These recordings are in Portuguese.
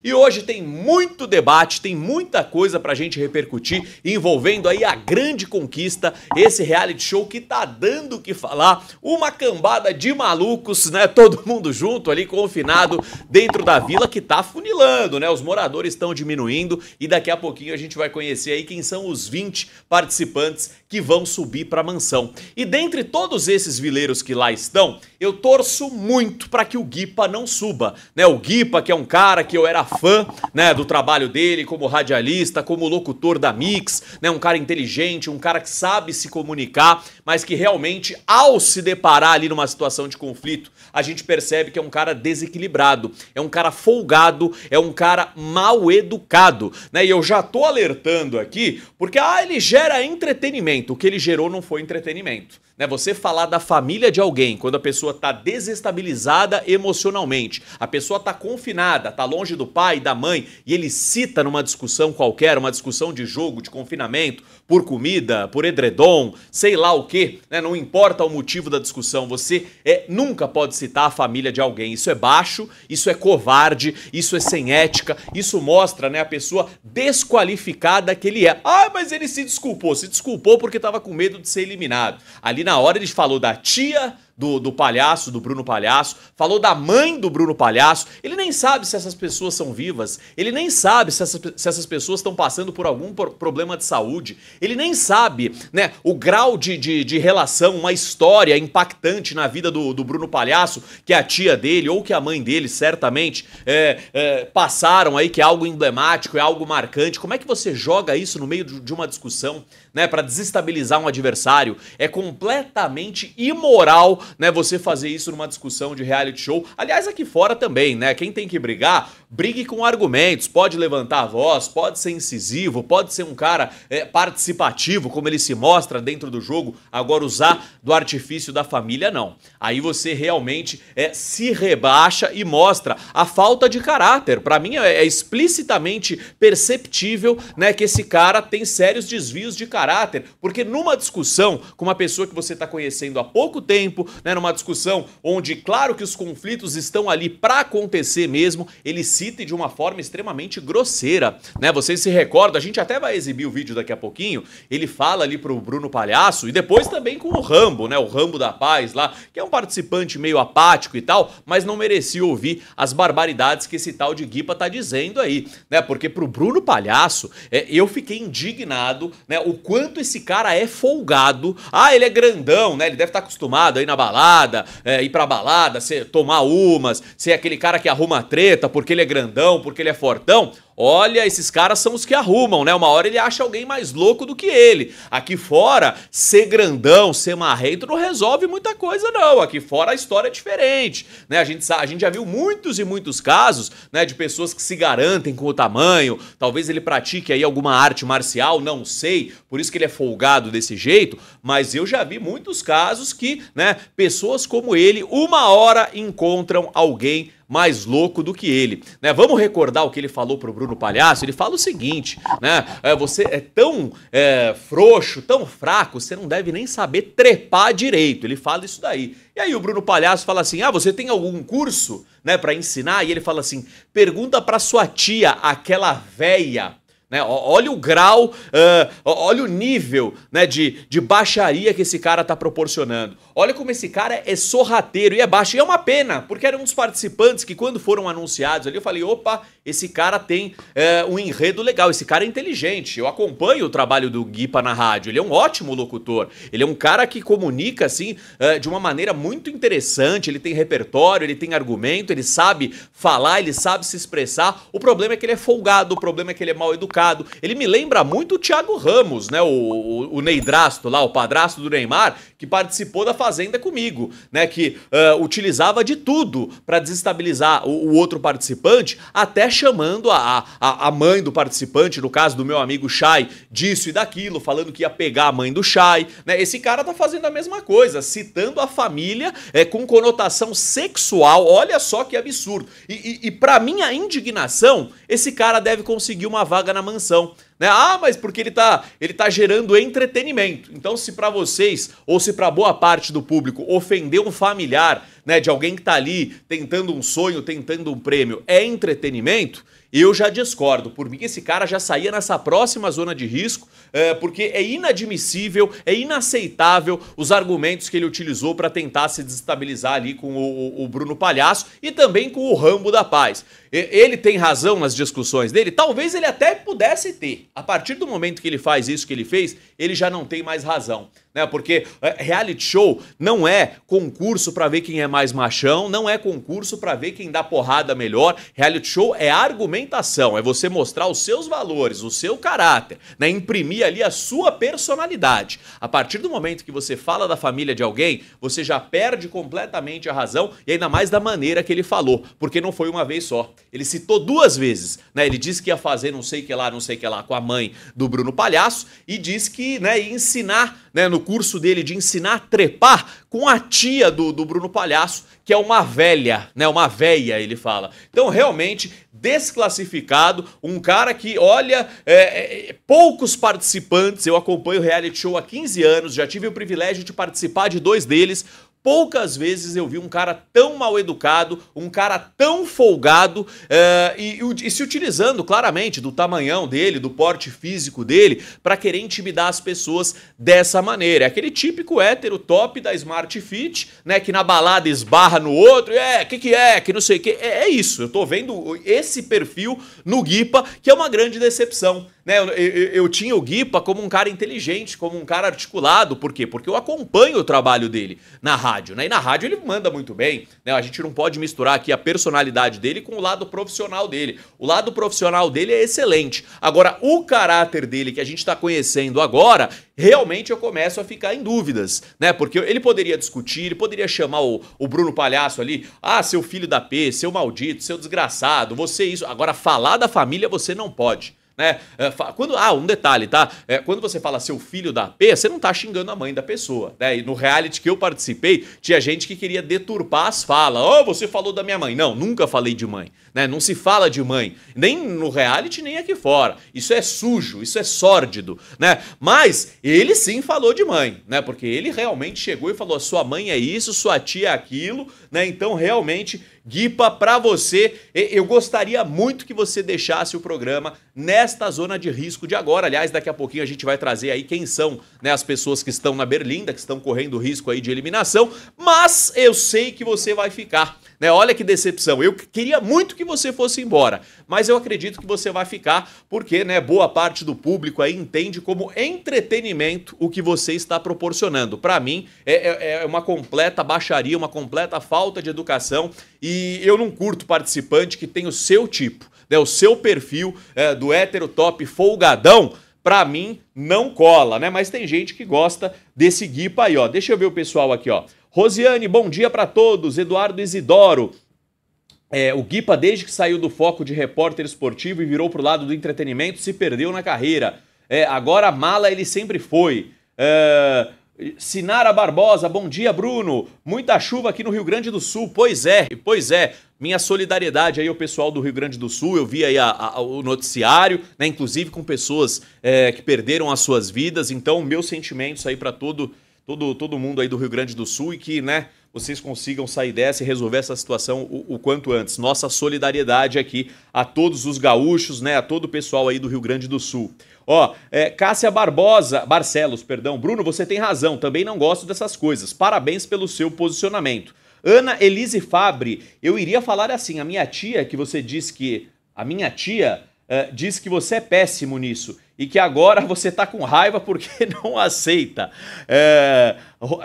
E hoje tem muito debate, tem muita coisa pra gente repercutir envolvendo aí a grande conquista, esse reality show que tá dando o que falar, uma cambada de malucos, né? Todo mundo junto ali, confinado dentro da vila que tá funilando, né? Os moradores estão diminuindo e daqui a pouquinho a gente vai conhecer aí quem são os 20 participantes que vão subir pra mansão. E dentre todos esses vileiros que lá estão, eu torço muito para que o Guipa não suba, né? O Guipa, que é um cara que eu era fã né, do trabalho dele como radialista, como locutor da Mix, né, um cara inteligente, um cara que sabe se comunicar, mas que realmente, ao se deparar ali numa situação de conflito, a gente percebe que é um cara desequilibrado, é um cara folgado, é um cara mal educado. Né? E eu já tô alertando aqui, porque ah, ele gera entretenimento. O que ele gerou não foi entretenimento. Né? Você falar da família de alguém quando a pessoa está desestabilizada emocionalmente, a pessoa está confinada, está longe do pai, da mãe, e ele cita numa discussão qualquer, uma discussão de jogo, de confinamento, por comida, por edredom, sei lá o que, né? não importa o motivo da discussão, você é, nunca pode citar a família de alguém. Isso é baixo, isso é covarde, isso é sem ética, isso mostra né, a pessoa desqualificada que ele é. Ah, mas ele se desculpou, se desculpou porque estava com medo de ser eliminado. Ali na hora ele falou da tia do, do palhaço, do Bruno Palhaço, falou da mãe do Bruno Palhaço. Ele nem sabe se essas pessoas são vivas, ele nem sabe se essas, se essas pessoas estão passando por algum problema de saúde, ele nem sabe né, o grau de, de, de relação, uma história impactante na vida do, do Bruno Palhaço, que a tia dele ou que a mãe dele certamente é, é, passaram aí, que é algo emblemático, é algo marcante. Como é que você joga isso no meio de uma discussão? né, para desestabilizar um adversário. É completamente imoral, né, você fazer isso numa discussão de reality show. Aliás, aqui fora também, né? Quem tem que brigar brigue com argumentos, pode levantar a voz, pode ser incisivo, pode ser um cara é, participativo, como ele se mostra dentro do jogo, agora usar do artifício da família, não. Aí você realmente é, se rebaixa e mostra a falta de caráter. Para mim é, é explicitamente perceptível né, que esse cara tem sérios desvios de caráter, porque numa discussão com uma pessoa que você está conhecendo há pouco tempo, né, numa discussão onde, claro que os conflitos estão ali para acontecer mesmo, ele se cita de uma forma extremamente grosseira, né? Vocês se recordam, a gente até vai exibir o vídeo daqui a pouquinho, ele fala ali pro Bruno Palhaço e depois também com o Rambo, né? O Rambo da Paz lá, que é um participante meio apático e tal, mas não merecia ouvir as barbaridades que esse tal de Guipa tá dizendo aí, né? Porque pro Bruno Palhaço, é, eu fiquei indignado, né? O quanto esse cara é folgado. Ah, ele é grandão, né? Ele deve estar tá acostumado aí na balada, é, ir pra balada, ser, tomar umas, ser aquele cara que arruma treta porque ele é grandão, porque ele é fortão, Olha, esses caras são os que arrumam, né? Uma hora ele acha alguém mais louco do que ele. Aqui fora, ser grandão, ser marreto não resolve muita coisa, não. Aqui fora a história é diferente, né? A gente, a gente já viu muitos e muitos casos, né? De pessoas que se garantem com o tamanho. Talvez ele pratique aí alguma arte marcial, não sei. Por isso que ele é folgado desse jeito. Mas eu já vi muitos casos que, né? Pessoas como ele, uma hora encontram alguém mais louco do que ele. Né? Vamos recordar o que ele falou pro Bruno Bruno Palhaço, ele fala o seguinte, né? É, você é tão é, frouxo, tão fraco, você não deve nem saber trepar direito. Ele fala isso daí. E aí o Bruno Palhaço fala assim: "Ah, você tem algum curso, né, para ensinar?" E ele fala assim: "Pergunta para sua tia, aquela véia né? Olha o grau, uh, olha o nível né, de, de baixaria que esse cara está proporcionando. Olha como esse cara é sorrateiro e é baixo. E é uma pena, porque era um dos participantes que, quando foram anunciados ali, eu falei: opa, esse cara tem uh, um enredo legal, esse cara é inteligente. Eu acompanho o trabalho do Guipa na rádio, ele é um ótimo locutor. Ele é um cara que comunica assim uh, de uma maneira muito interessante. Ele tem repertório, ele tem argumento, ele sabe falar, ele sabe se expressar. O problema é que ele é folgado, o problema é que ele é mal educado ele me lembra muito o Thiago Ramos, né? O, o, o Neidrasto lá, o padrasto do Neymar, que participou da Fazenda comigo, né? Que uh, utilizava de tudo para desestabilizar o, o, outro participante, até chamando a, a, a mãe do participante, no caso do meu amigo Chai, disso e daquilo, falando que ia pegar a mãe do Chai, né? Esse cara tá fazendo a mesma coisa, citando a família é, com conotação sexual. Olha só que absurdo. E, e, e para minha indignação, esse cara deve conseguir uma vaga na mansão. Né? Ah, mas porque ele está ele tá gerando entretenimento. Então, se para vocês ou se para boa parte do público ofender um familiar, né, de alguém que está ali tentando um sonho, tentando um prêmio, é entretenimento, eu já discordo. Por mim, esse cara já saía nessa próxima zona de risco, é, porque é inadmissível, é inaceitável os argumentos que ele utilizou para tentar se desestabilizar ali com o, o Bruno Palhaço e também com o Rambo da Paz ele tem razão nas discussões dele? Talvez ele até pudesse ter. A partir do momento que ele faz isso que ele fez, ele já não tem mais razão. Né? Porque é, reality show não é concurso para ver quem é mais machão, não é concurso para ver quem dá porrada melhor. Reality show é argumentação, é você mostrar os seus valores, o seu caráter, né? imprimir ali a sua personalidade. A partir do momento que você fala da família de alguém, você já perde completamente a razão e ainda mais da maneira que ele falou, porque não foi uma vez só. Ele citou duas vezes, né? Ele disse que ia fazer não sei que lá, não sei que lá com a mãe do Bruno Palhaço e disse que, né, ia ensinar, né, no curso dele de ensinar a trepar com a tia do, do Bruno Palhaço, que é uma velha, né, uma véia, ele fala. Então, realmente, desclassificado, um cara que, olha, é, é, poucos participantes, eu acompanho o reality show há 15 anos, já tive o privilégio de participar de dois deles, Poucas vezes eu vi um cara tão mal educado, um cara tão folgado eh, e, e, se utilizando claramente do tamanhão dele, do porte físico dele, para querer intimidar as pessoas dessa maneira. É aquele típico hétero top da Smart Fit, né? Que na balada esbarra no outro, é, que que é, que não sei o que. É, é, isso, eu tô vendo esse perfil no Guipa, que é uma grande decepção. Né? Eu, eu, eu tinha o Guipa como um cara inteligente, como um cara articulado, por quê? Porque eu acompanho o trabalho dele na rádio rádio, né? E na rádio ele manda muito bem, né? A gente não pode misturar aqui a personalidade dele com o lado profissional dele. O lado profissional dele é excelente. Agora, o caráter dele que a gente está conhecendo agora, realmente eu começo a ficar em dúvidas, né? Porque ele poderia discutir, ele poderia chamar o, o Bruno Palhaço ali, ah, seu filho da P, seu maldito, seu desgraçado, você isso. Agora, falar da família você não pode. Né? É, quando, ah, um detalhe, tá? É, quando você fala seu filho da p você não tá xingando a mãe da pessoa. Né? E no reality que eu participei, tinha gente que queria deturpar as falas. Oh, você falou da minha mãe. Não, nunca falei de mãe. Né? Não se fala de mãe. Nem no reality, nem aqui fora. Isso é sujo, isso é sórdido. Né? Mas ele sim falou de mãe, né? Porque ele realmente chegou e falou: sua mãe é isso, sua tia é aquilo, né? Então realmente Guipa, para você, eu gostaria muito que você deixasse o programa nesta zona de risco de agora. Aliás, daqui a pouquinho a gente vai trazer aí quem são né, as pessoas que estão na Berlinda, que estão correndo risco aí de eliminação. Mas eu sei que você vai ficar né? Olha que decepção. Eu queria muito que você fosse embora, mas eu acredito que você vai ficar, porque né, boa parte do público aí entende como entretenimento o que você está proporcionando. Para mim, é, é, é uma completa baixaria, uma completa falta de educação e eu não curto participante que tem o seu tipo, né, o seu perfil é, do hétero top folgadão. Pra mim, não cola, né? Mas tem gente que gosta desse guipa aí, ó. Deixa eu ver o pessoal aqui, ó. Rosiane, bom dia para todos. Eduardo Isidoro. É, o Guipa, desde que saiu do foco de repórter esportivo e virou pro lado do entretenimento, se perdeu na carreira. É, agora mala ele sempre foi. É, Sinara Barbosa, bom dia, Bruno. Muita chuva aqui no Rio Grande do Sul. Pois é, pois é. Minha solidariedade aí ao pessoal do Rio Grande do Sul. Eu vi aí a, a, o noticiário, né? Inclusive com pessoas é, que perderam as suas vidas. Então, meus sentimentos aí para todo todo, todo mundo aí do Rio Grande do Sul e que, né, vocês consigam sair dessa e resolver essa situação o, o, quanto antes. Nossa solidariedade aqui a todos os gaúchos, né, a todo o pessoal aí do Rio Grande do Sul. Ó, é, Cássia Barbosa, Barcelos, perdão, Bruno, você tem razão, também não gosto dessas coisas. Parabéns pelo seu posicionamento. Ana Elise Fabre, eu iria falar assim, a minha tia que você diz que a minha tia uh, diz que você é péssimo nisso e que agora você está com raiva porque não aceita. É,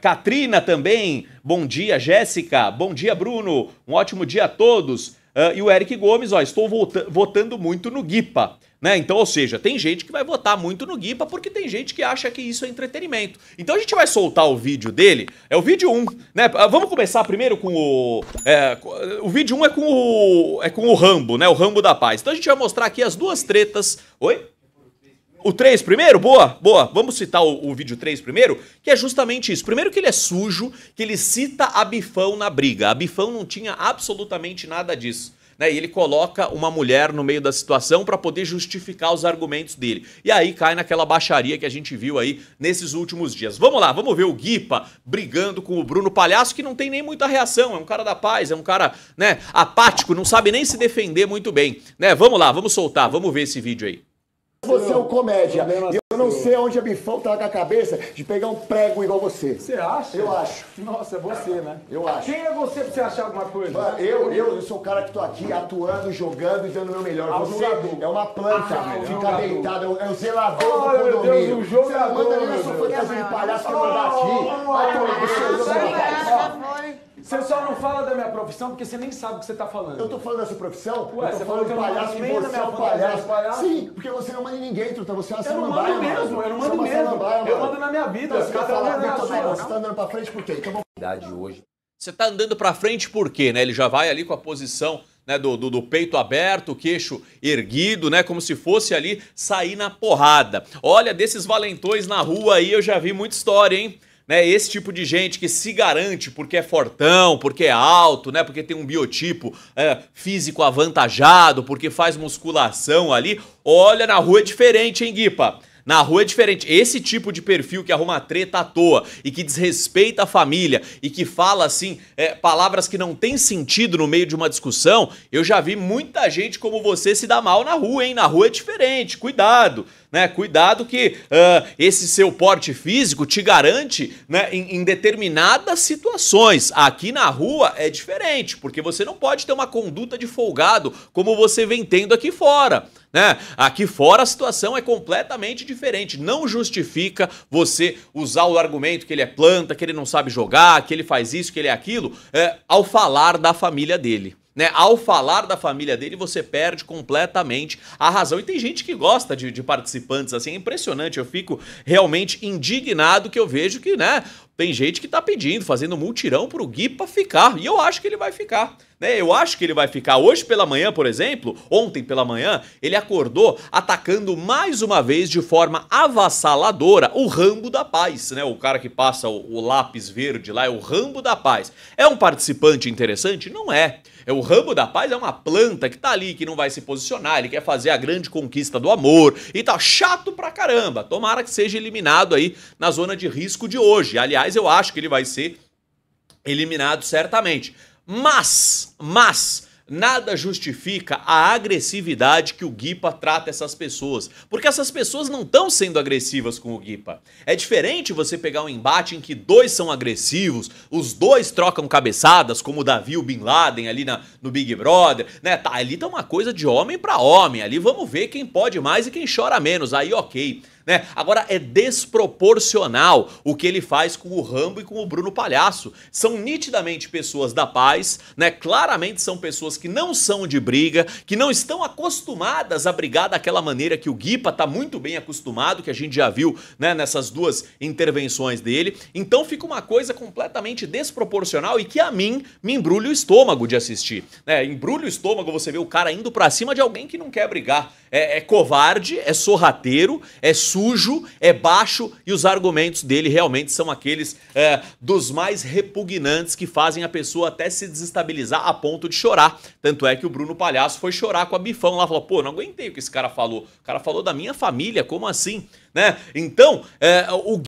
Katrina também, bom dia, Jéssica, bom dia, Bruno, um ótimo dia a todos. É, e o Eric Gomes, ó, estou vota votando muito no Guipa. Né? Então, ou seja, tem gente que vai votar muito no Guipa porque tem gente que acha que isso é entretenimento. Então a gente vai soltar o vídeo dele, é o vídeo 1, né? Ah, vamos começar primeiro com o... É, o vídeo 1 é com o, é com o Rambo, né? O Rambo da Paz. Então a gente vai mostrar aqui as duas tretas... Oi? O 3 primeiro? Boa, boa. Vamos citar o, o, vídeo 3 primeiro, que é justamente isso. Primeiro que ele é sujo, que ele cita a Bifão na briga. A Bifão não tinha absolutamente nada disso. Né? E ele coloca uma mulher no meio da situação para poder justificar os argumentos dele. E aí cai naquela baixaria que a gente viu aí nesses últimos dias. Vamos lá, vamos ver o Guipa brigando com o Bruno Palhaço, que não tem nem muita reação, é um cara da paz, é um cara, né, apático, não sabe nem se defender muito bem, né? Vamos lá, vamos soltar, vamos ver esse vídeo aí você é um comédia. eu não sei onde a Bifão tá com a cabeça de pegar um prego igual você. Você acha? Eu acho. Nossa, é você, né? Eu acho. Quem é você pra você achar alguma coisa? Ah, eu, eu, eu sou o cara que tô aqui atuando, jogando e dando o meu melhor. Ah, você jogador. é uma planta, ah, fica deitado, é o zelador oh, do condomínio. Deus, o jogador, você manda ali na sua fantasia de palhaço que eu mandar aqui. Vai tomar no seu você só não fala da minha profissão porque você nem sabe o que você está falando. Eu estou falando da sua profissão? Ué, eu tô você falando de palhaço, que é você é um palhaço. palhaço. Sim, porque você não manda ninguém, Truta. Tá? Você é uma Eu não mando mesmo, eu não é mando mesmo. Eu mando na minha vida. você cada um é na tá sua. Você está andando para frente por quê? Então vamos... hoje. Você está andando para frente por quê, né? Ele já vai ali com a posição né, do, do, do, peito aberto, queixo erguido, né, como se fosse ali sair na porrada. Olha, desses valentões na rua aí eu já vi muita história, hein? né? Esse tipo de gente que se garante porque é fortão, porque é alto, né? Porque tem um biotipo é, físico avantajado, porque faz musculação ali. Olha, na rua é diferente, hein, Guipa? Na rua é diferente. Esse tipo de perfil que arruma treta à toa e que desrespeita a família e que fala assim é, palavras que não tem sentido no meio de uma discussão, eu já vi muita gente como você se dar mal na rua, hein? Na rua é diferente, cuidado né? Cuidado que uh, esse seu porte físico te garante, né, em, em determinadas situações. Aqui na rua é diferente, porque você não pode ter uma conduta de folgado como você vem tendo aqui fora. Né? Aqui fora a situação é completamente diferente. Não justifica você usar o argumento que ele é planta, que ele não sabe jogar, que ele faz isso, que ele é aquilo, é, ao falar da família dele. Né? Ao falar da família dele, você perde completamente a razão. E tem gente que gosta de, de participantes assim, é impressionante. Eu fico realmente indignado que eu vejo que, né, tem gente que tá pedindo, fazendo multirão pro Gui pra ficar. E eu acho que ele vai ficar. Né? Eu acho que ele vai ficar. Hoje pela manhã, por exemplo, ontem pela manhã, ele acordou atacando mais uma vez de forma avassaladora o Rambo da Paz, né? O cara que passa o, o lápis verde lá é o Rambo da Paz. É um participante interessante? Não é. É o ramo da paz é uma planta que tá ali, que não vai se posicionar, ele quer fazer a grande conquista do amor e tá chato pra caramba. Tomara que seja eliminado aí na zona de risco de hoje. Aliás, eu acho que ele vai ser eliminado certamente. Mas, mas Nada justifica a agressividade que o Guipa trata essas pessoas, porque essas pessoas não estão sendo agressivas com o Guipa. É diferente você pegar um embate em que dois são agressivos, os dois trocam cabeçadas, como o Davi e o Bin Laden ali na, no Big Brother, né? Tá, ali tá uma coisa de homem para homem, ali vamos ver quem pode mais e quem chora menos. Aí, OK né? Agora é desproporcional o que ele faz com o Rambo e com o Bruno Palhaço. São nitidamente pessoas da paz, né? Claramente são pessoas que não são de briga, que não estão acostumadas a brigar daquela maneira que o Guipa tá muito bem acostumado, que a gente já viu, né, nessas duas intervenções dele. Então fica uma coisa completamente desproporcional e que a mim me embrulha o estômago de assistir, né? Embrulha o estômago você vê o cara indo para cima de alguém que não quer brigar. É, é covarde, é sorrateiro, é sujo, é baixo e os argumentos dele realmente são aqueles é, dos mais repugnantes que fazem a pessoa até se desestabilizar a ponto de chorar. Tanto é que o Bruno Palhaço foi chorar com a Bifão lá, falou: pô, não aguentei o que esse cara falou. O cara falou da minha família, como assim? Né? Então, é, o